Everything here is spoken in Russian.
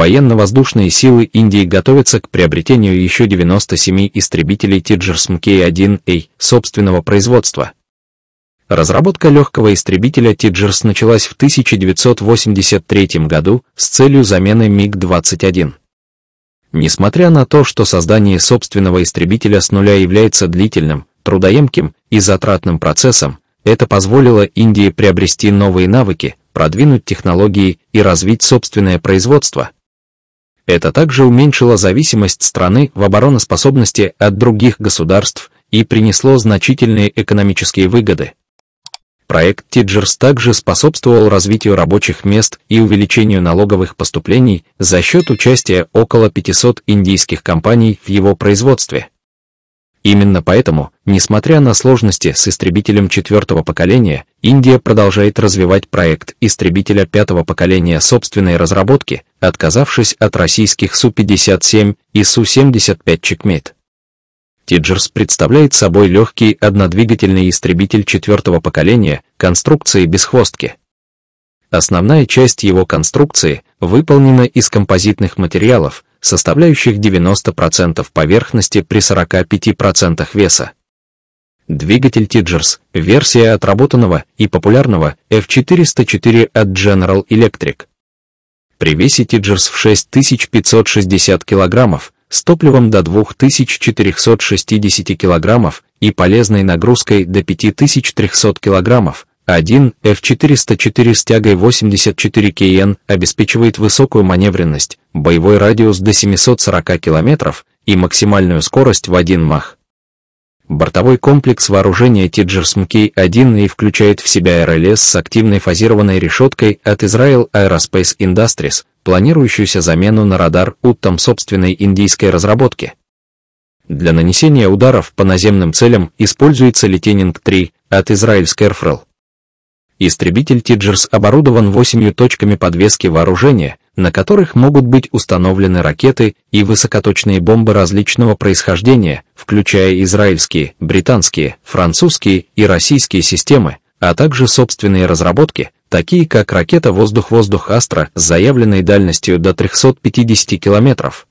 Военно-воздушные силы Индии готовятся к приобретению еще 97 истребителей Тиджерс МК-1А собственного производства. Разработка легкого истребителя Тиджерс началась в 1983 году с целью замены МиГ-21. Несмотря на то, что создание собственного истребителя с нуля является длительным, трудоемким и затратным процессом, это позволило Индии приобрести новые навыки, продвинуть технологии и развить собственное производство, это также уменьшило зависимость страны в обороноспособности от других государств и принесло значительные экономические выгоды. Проект Тиджерс также способствовал развитию рабочих мест и увеличению налоговых поступлений за счет участия около 500 индийских компаний в его производстве. Именно поэтому, несмотря на сложности с истребителем четвертого поколения, Индия продолжает развивать проект истребителя пятого поколения собственной разработки, отказавшись от российских Су-57 и Су-75 «Чекмет». «Тиджерс» представляет собой легкий однодвигательный истребитель четвертого поколения конструкции «Бесхвостки». Основная часть его конструкции выполнена из композитных материалов, составляющих 90% поверхности при 45% веса. Двигатель Tigers – версия отработанного и популярного F404 от General Electric. При весе Tigers в 6560 кг, с топливом до 2460 кг и полезной нагрузкой до 5300 кг, один F404 с тягой 84 кн обеспечивает высокую маневренность, боевой радиус до 740 км и максимальную скорость в 1 мах. Бортовой комплекс вооружения Тиджерс МК-1 и включает в себя РЛС с активной фазированной решеткой от Israel Aerospace Industries, планирующуюся замену на радар Уттам собственной индийской разработки. Для нанесения ударов по наземным целям используется Летенинг-3 от израильской Airfrel. Истребитель Тиджерс оборудован 8 точками подвески вооружения, на которых могут быть установлены ракеты и высокоточные бомбы различного происхождения, включая израильские, британские, французские и российские системы, а также собственные разработки, такие как ракета «Воздух-воздух Астра» с заявленной дальностью до 350 километров,